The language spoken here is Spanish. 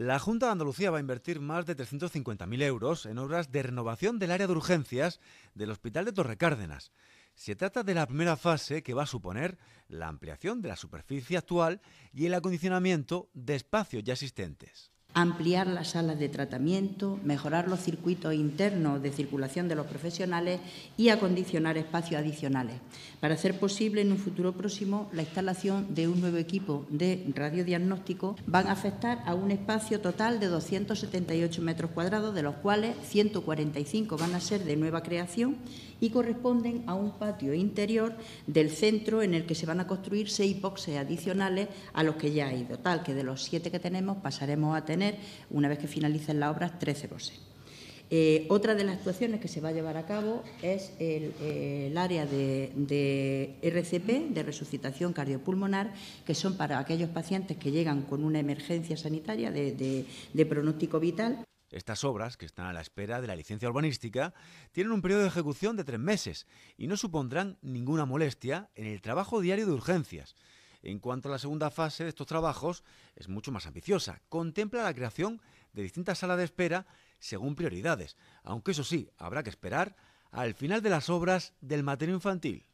La Junta de Andalucía va a invertir más de 350.000 euros en obras de renovación del área de urgencias del Hospital de Cárdenas. Se trata de la primera fase que va a suponer la ampliación de la superficie actual y el acondicionamiento de espacios ya existentes ampliar las salas de tratamiento, mejorar los circuitos internos de circulación de los profesionales y acondicionar espacios adicionales para hacer posible en un futuro próximo la instalación de un nuevo equipo de radiodiagnóstico. Van a afectar a un espacio total de 278 metros cuadrados, de los cuales 145 van a ser de nueva creación y corresponden a un patio interior del centro en el que se van a construir seis boxes adicionales a los que ya hay. Total, que de los siete que tenemos pasaremos a tener una vez que finalicen las obras, 13 otra de las actuaciones que se va a llevar a cabo es el, eh, área de, RCP, de resucitación cardiopulmonar, que son para aquellos pacientes que llegan con una emergencia sanitaria de, de pronóstico vital. Estas obras, que están a la espera de la licencia urbanística, tienen un periodo de ejecución de tres meses y no supondrán ninguna molestia en el trabajo diario de urgencias. En cuanto a la segunda fase de estos trabajos, es mucho más ambiciosa. Contempla la creación de distintas salas de espera según prioridades, aunque eso sí, habrá que esperar al final de las obras del material infantil.